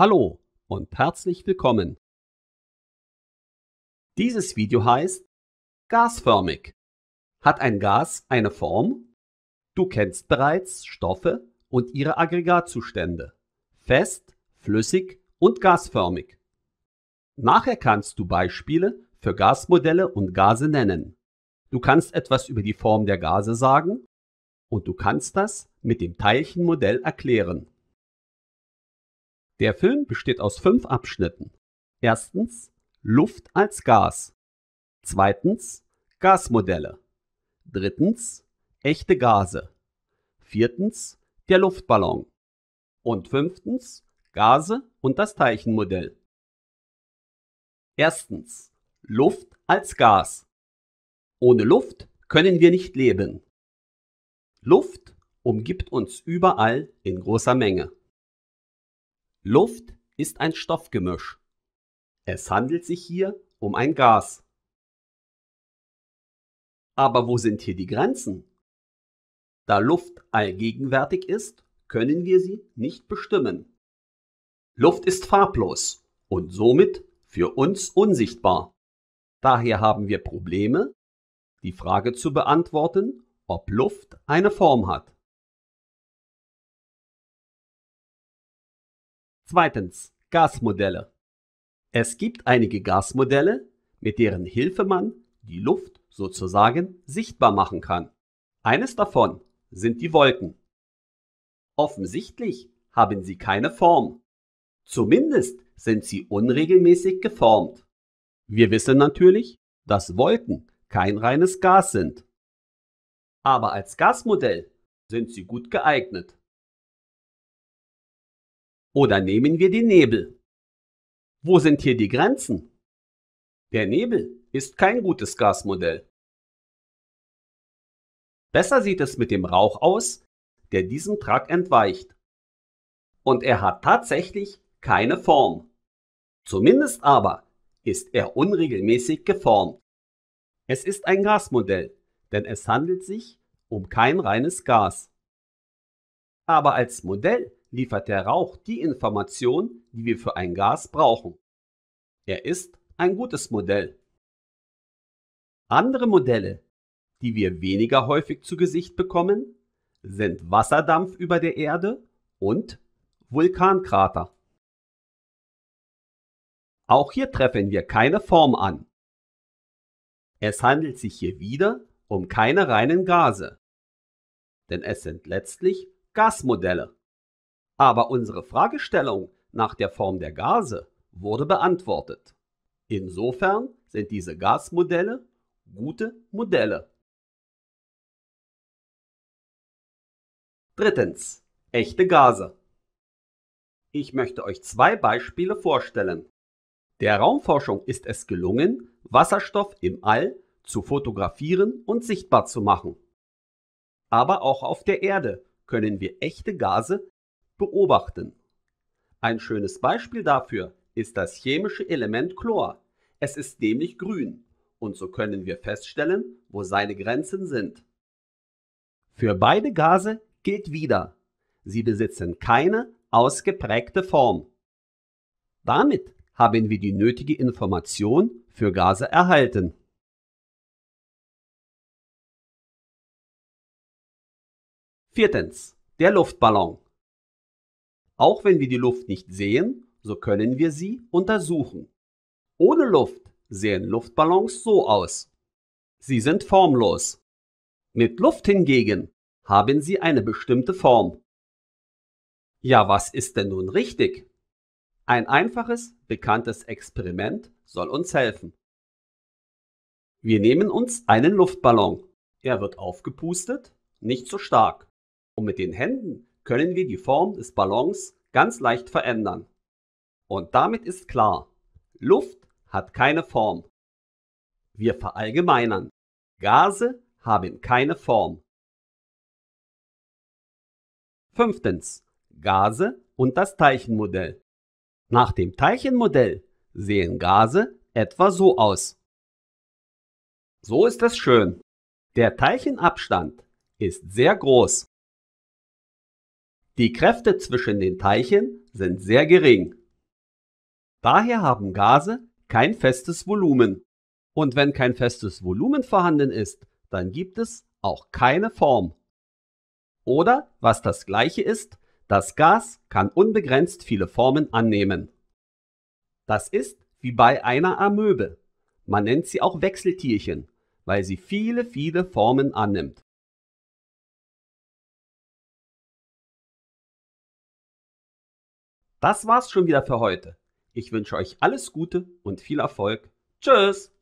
Hallo und herzlich willkommen. Dieses Video heißt Gasförmig. Hat ein Gas eine Form? Du kennst bereits Stoffe und ihre Aggregatzustände. Fest, flüssig und gasförmig. Nachher kannst du Beispiele für Gasmodelle und Gase nennen. Du kannst etwas über die Form der Gase sagen und du kannst das mit dem Teilchenmodell erklären. Der Film besteht aus fünf Abschnitten. Erstens Luft als Gas. Zweitens Gasmodelle. Drittens echte Gase. Viertens der Luftballon. Und fünftens Gase und das Teilchenmodell. Erstens Luft als Gas. Ohne Luft können wir nicht leben. Luft umgibt uns überall in großer Menge. Luft ist ein Stoffgemisch. Es handelt sich hier um ein Gas. Aber wo sind hier die Grenzen? Da Luft allgegenwärtig ist, können wir sie nicht bestimmen. Luft ist farblos und somit für uns unsichtbar. Daher haben wir Probleme, die Frage zu beantworten, ob Luft eine Form hat. Zweitens Gasmodelle. Es gibt einige Gasmodelle, mit deren Hilfe man die Luft sozusagen sichtbar machen kann. Eines davon sind die Wolken. Offensichtlich haben sie keine Form. Zumindest sind sie unregelmäßig geformt. Wir wissen natürlich, dass Wolken kein reines Gas sind. Aber als Gasmodell sind sie gut geeignet. Oder nehmen wir den Nebel. Wo sind hier die Grenzen? Der Nebel ist kein gutes Gasmodell. Besser sieht es mit dem Rauch aus, der diesem Trag entweicht. Und er hat tatsächlich keine Form. Zumindest aber ist er unregelmäßig geformt. Es ist ein Gasmodell, denn es handelt sich um kein reines Gas. Aber als Modell liefert der Rauch die Information, die wir für ein Gas brauchen. Er ist ein gutes Modell. Andere Modelle, die wir weniger häufig zu Gesicht bekommen, sind Wasserdampf über der Erde und Vulkankrater. Auch hier treffen wir keine Form an. Es handelt sich hier wieder um keine reinen Gase, denn es sind letztlich Gasmodelle. Aber unsere Fragestellung nach der Form der Gase wurde beantwortet. Insofern sind diese Gasmodelle gute Modelle. Drittens. Echte Gase. Ich möchte euch zwei Beispiele vorstellen. Der Raumforschung ist es gelungen, Wasserstoff im All zu fotografieren und sichtbar zu machen. Aber auch auf der Erde können wir echte Gase beobachten. Ein schönes Beispiel dafür ist das chemische Element Chlor. Es ist nämlich grün und so können wir feststellen, wo seine Grenzen sind. Für beide Gase gilt wieder, sie besitzen keine ausgeprägte Form. Damit haben wir die nötige Information für Gase erhalten. Viertens. Der Luftballon. Auch wenn wir die Luft nicht sehen, so können wir sie untersuchen. Ohne Luft sehen Luftballons so aus. Sie sind formlos. Mit Luft hingegen haben sie eine bestimmte Form. Ja, was ist denn nun richtig? Ein einfaches, bekanntes Experiment soll uns helfen. Wir nehmen uns einen Luftballon. Er wird aufgepustet, nicht so stark. Und mit den Händen können wir die Form des Ballons ganz leicht verändern. Und damit ist klar, Luft hat keine Form. Wir verallgemeinern. Gase haben keine Form. Fünftens. Gase und das Teilchenmodell. Nach dem Teilchenmodell sehen Gase etwa so aus. So ist es schön. Der Teilchenabstand ist sehr groß. Die Kräfte zwischen den Teilchen sind sehr gering. Daher haben Gase kein festes Volumen. Und wenn kein festes Volumen vorhanden ist, dann gibt es auch keine Form. Oder, was das gleiche ist, das Gas kann unbegrenzt viele Formen annehmen. Das ist wie bei einer Amöbe. Man nennt sie auch Wechseltierchen, weil sie viele, viele Formen annimmt. Das war's schon wieder für heute. Ich wünsche euch alles Gute und viel Erfolg. Tschüss!